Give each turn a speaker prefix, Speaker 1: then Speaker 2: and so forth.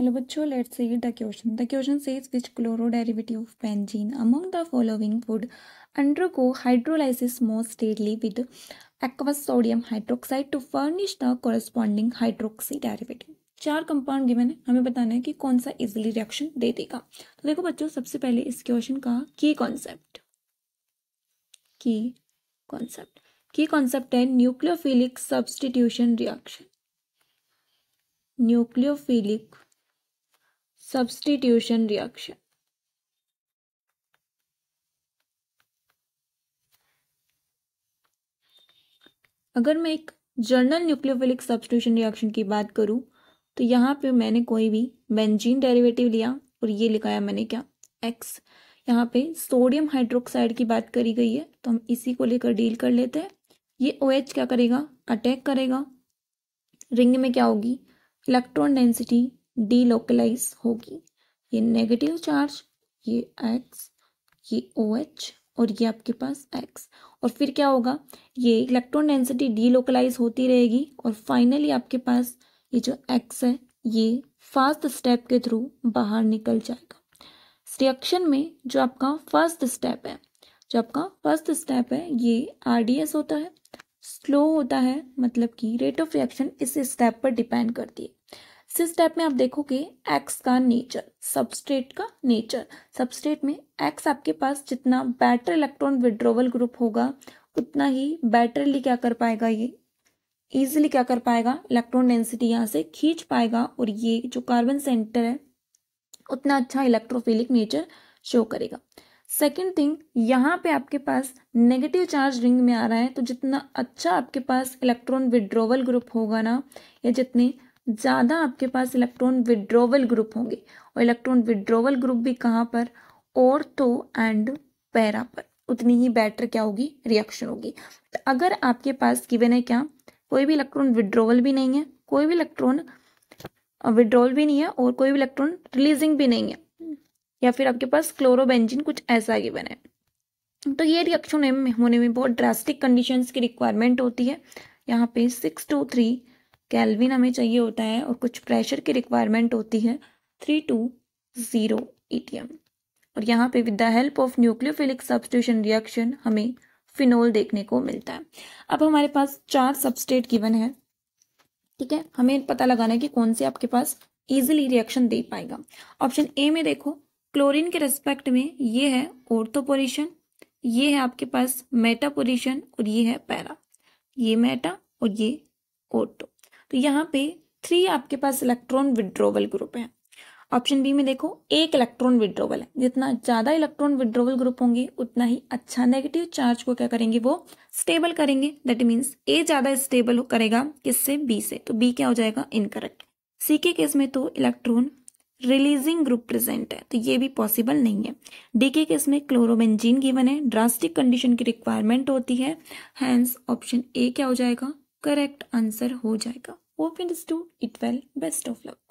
Speaker 1: Hello bachcho, let's see the question. The question says which chloro-derivative of benzene among the following would undergo hydrolysis most readily with aqueous sodium hydroxide to furnish the corresponding hydroxy derivative. चार compound given है हमें बताना है कि कौन सा easily reaction दे देगा तो देखो बच्चों सबसे पहले इस क्वेश्चन का की कॉन्सेप्ट की कॉन्सेप्ट की कॉन्सेप्ट है nucleophilic substitution reaction nucleophilic substitution reaction. अगर मैं एक जर्नल न्यूक्लियोफिलिक सब्सटीट्यूशन रिएक्शन की बात करूं तो यहाँ पे मैंने कोई भी बेंजीन डेरिवेटिव लिया और ये लिखाया मैंने क्या एक्स यहाँ पे सोडियम हाइड्रोक्साइड की बात करी गई है तो हम इसी को लेकर डील कर लेते हैं ये ओ OH क्या करेगा अटैक करेगा रिंग में क्या होगी इलेक्ट्रॉन डेंसिटी डीलोकलाइज होगी ये नेगेटिव चार्ज ये एक्स ये ओ OH, और ये आपके पास एक्स और फिर क्या होगा ये इलेक्ट्रॉन डेंसिटी डीलोकलाइज होती रहेगी और फाइनली आपके पास ये जो एक्स है ये फर्स्ट स्टेप के थ्रू बाहर निकल जाएगा रिएक्शन में जो आपका फर्स्ट स्टेप है जो आपका फर्स्ट स्टेप है ये आरडीएस होता है स्लो होता है मतलब कि रेट ऑफ रिएक्शन इस स्टेप पर डिपेंड करती है इस स्टेप में आप देखोगे एक्स का नेचर सबस्ट्रेट का नेचर सबस्ट्रेट में एक्स आपके पास जितना बैटर इलेक्ट्रॉन विड्रोवल ग्रुप होगा उतना ही बैटरली क्या कर पाएगा ये इजिली क्या कर पाएगा इलेक्ट्रॉन डेंसिटी यहाँ से खींच पाएगा और ये जो कार्बन सेंटर है उतना अच्छा इलेक्ट्रोफिलिक नेचर शो करेगा सेकेंड थिंग यहाँ पे आपके पास नेगेटिव चार्ज रिंग में आ रहा है तो जितना अच्छा आपके पास इलेक्ट्रॉन विड्रोवल ग्रुप होगा ना या जितने ज़्यादा आपके पास इलेक्ट्रॉन विड्रोवल ग्रुप होंगे और इलेक्ट्रॉन विड्रोवल ग्रुप भी कहाँ पर तो एंड पैरा पर उतनी ही बेटर क्या होगी रिएक्शन होगी तो अगर आपके पास गिवन है क्या कोई भी इलेक्ट्रॉन विड्रोवल भी नहीं है कोई भी इलेक्ट्रॉन विड्रोवल भी नहीं है और कोई भी इलेक्ट्रॉन रिलीजिंग भी नहीं है या फिर आपके पास क्लोरोबेंजिन कुछ ऐसा गिवन है तो ये रिएक्शन होने में बहुत ड्रास्टिक कंडीशंस की रिक्वायरमेंट होती है यहाँ पे सिक्स टू थ्री कैलविन हमें चाहिए होता है और कुछ प्रेशर की रिक्वायरमेंट होती है थ्री टू ज़ीरो ई और यहाँ पे with the help of nucleophilic substitution reaction हमें फिनोल देखने को मिलता है अब हमारे पास चार सबस्टेट गिवन है ठीक है हमें पता लगाना है कि कौन से आपके पास ईजिली रिएक्शन दे पाएगा ऑप्शन ए में देखो क्लोरीन के रेस्पेक्ट में ये है ओर्थोपोरिशन ये है आपके पास मेटापोरिशन और ये है पैरा ये मेटा और ये ओर्थो तो यहाँ पे थ्री आपके पास इलेक्ट्रॉन विड्रोवल ग्रुप है ऑप्शन बी में देखो एक इलेक्ट्रॉन विड्रोवल है जितना ज़्यादा इलेक्ट्रॉन विड्रोवल ग्रुप होंगे उतना ही अच्छा नेगेटिव चार्ज को क्या करेंगे वो स्टेबल करेंगे दैट मीन्स ए ज़्यादा स्टेबल करेगा किससे बी से तो बी क्या हो जाएगा इनकरेक्ट सी के केस में तो इलेक्ट्रॉन रिलीजिंग ग्रुप प्रेजेंट है तो ये भी पॉसिबल नहीं है डी के केस में क्लोरोबेंजीन गिवन है ड्रास्टिक कंडीशन की रिक्वायरमेंट होती है हैंस ऑप्शन ए क्या हो जाएगा करेक्ट आंसर हो जाएगा open and it well best of luck